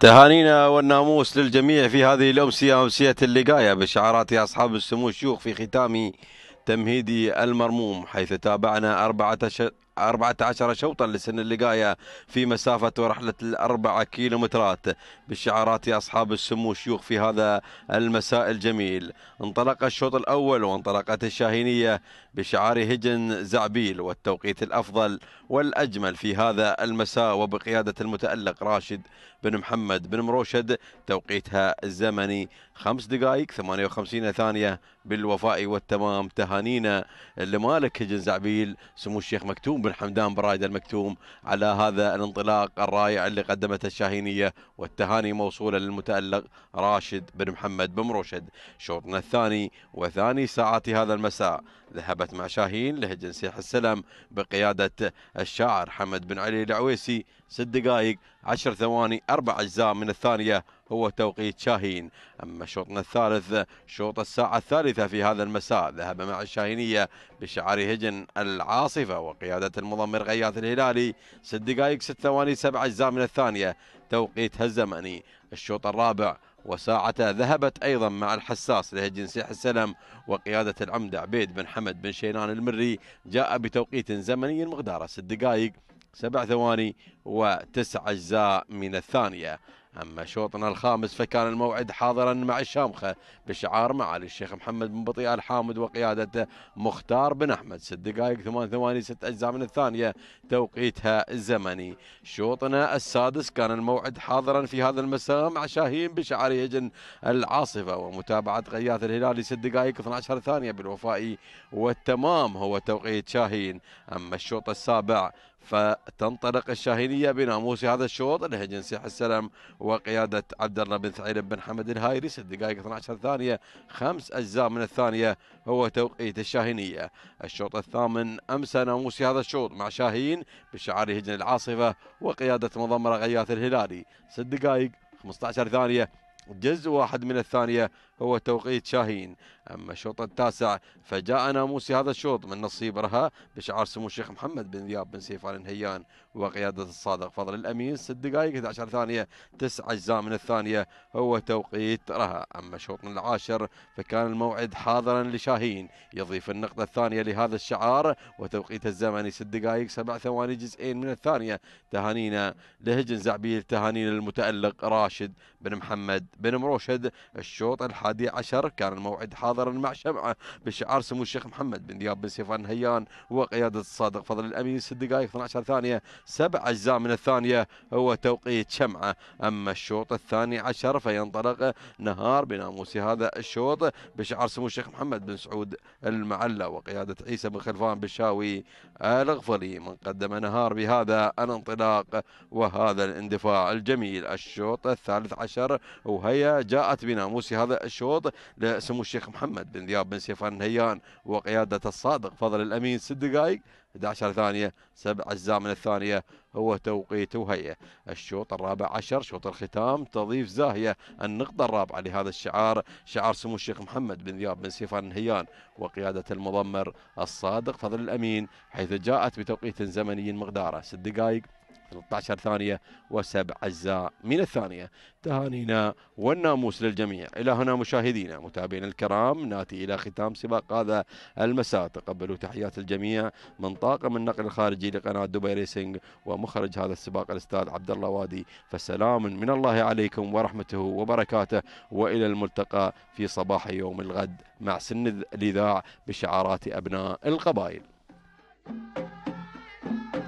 تهانينا والناموس للجميع في هذه الأمسية أمسية اللقاية بشعارات أصحاب السمو الشيوخ في ختام تمهيدي المرموم حيث تابعنا أربعة 14 شوطا لسن اللقاية في مسافة ورحلة الأربعة كيلومترات بالشعارات يا أصحاب السمو الشيوخ في هذا المساء الجميل انطلق الشوط الأول وانطلقت الشاهينية بشعار هجن زعبيل والتوقيت الأفضل والأجمل في هذا المساء وبقيادة المتألق راشد بن محمد بن مروشد توقيتها الزمني خمس دقائق 58 ثانية بالوفاء والتمام تهانينا لمالك هجن زعبيل سمو الشيخ مكتوم بن حمدان بن رايد المكتوم على هذا الانطلاق الرائع اللي قدمته الشاهينية والتهاني موصولة للمتألق راشد بن محمد بن مرشد شوطنا الثاني وثاني ساعات هذا المساء ذهبت مع شاهين لهجن سيح السلام بقيادة الشاعر حمد بن علي العويسي ست دقائق عشر ثواني أربع أجزاء من الثانية هو توقيت شاهين أما شوطنا الثالث شوط الساعة الثالثة في هذا المساء ذهب مع الشاهينية بشعار هجن العاصفة وقيادة المضمر غياث الهلالي ست دقائق ست ثواني سبع أجزاء من الثانية توقيت هزمني الشوط الرابع وساعته ذهبت أيضا مع الحساس لهجن سيح السلم وقيادة العمدة عبيد بن حمد بن شينان المري جاء بتوقيت زمني مقداره ست دقائق سبع ثواني وتسع أجزاء من الثانية أما شوطنا الخامس فكان الموعد حاضرا مع الشامخة بشعار معالي الشيخ محمد بن بطيئة الحامد وقيادة مختار بن أحمد ست دقائق ثمان ثواني ست أجزاء من الثانية توقيتها الزمني شوطنا السادس كان الموعد حاضرا في هذا المساء مع شاهين بشعار يجن العاصفة ومتابعة غياث الهلالي ست دقائق 12 ثانية بالوفاء والتمام هو توقيت شاهين أما الشوط السابع فتنطلق الشاهينية بناموس هذا الشوط الهجن سيح السلام وقيادة عبد الله بن ثعيل بن حمد الهايري ست دقائق 12 ثانية خمس أجزاء من الثانية هو توقيت الشاهينية الشوط الثامن أمسى ناموس هذا الشوط مع شاهين بشعار هجن العاصفة وقيادة مضمرة غياث الهلالي ست دقائق 15 ثانية جزء واحد من الثانية هو توقيت شاهين أما الشوط التاسع فجاء ناموسي هذا الشوط من نصيب رها بشعار سمو الشيخ محمد بن ذياب بن سيف آل نهيان وقيادة الصادق فضل الأمين ست دقائق 11 ثانية تسع أجزاء من الثانية هو توقيت رها أما الشوط العاشر فكان الموعد حاضرا لشاهين يضيف النقطة الثانية لهذا الشعار وتوقيت الزمني ست دقائق سبع ثواني جزئين من الثانية تهانينا لهجن زعبيل تهانينا للمتألق راشد بن محمد بن مروشد الشوط الحاضر الحادي عشر كان الموعد حاضرا مع شمعة بشعار سمو الشيخ محمد بن دياب بن سيفان هيان وقيادة الصادق فضل الأمين ست دقائق 12 ثانية سبع أجزاء من الثانية هو توقيت شمعة أما الشوط الثاني عشر فينطلق نهار بناموس هذا الشوط بشعار سمو الشيخ محمد بن سعود المعلى وقيادة عيسى بن خلفان بشاوي الغفري من قدم نهار بهذا الانطلاق وهذا الاندفاع الجميل الشوط الثالث عشر وهي جاءت بناموس هذا الشوط الشوط لسمو الشيخ محمد بن ذياب بن سيفان نهيان وقيادة الصادق فضل الأمين ست دقائق 11 ثانية سبع أجزاء من الثانية هو توقيت وهي الشوط الرابع عشر شوط الختام تضيف زاهية النقطة الرابعة لهذا الشعار شعار سمو الشيخ محمد بن ذياب بن سيفان نهيان وقيادة المضمر الصادق فضل الأمين حيث جاءت بتوقيت زمني مقداره ست دقائق 13 ثانية وسبع أجزاء من الثانية تهانينا والناموس للجميع إلى هنا مشاهدينا متابعينا الكرام ناتي إلى ختام سباق هذا المساء تقبلوا تحيات الجميع من طاقم النقل الخارجي لقناة دبي ريسينج ومخرج هذا السباق الأستاذ عبد الله وادي فسلام من الله عليكم ورحمته وبركاته وإلى الملتقى في صباح يوم الغد مع سن الإذاع بشعارات أبناء القبائل Thank you.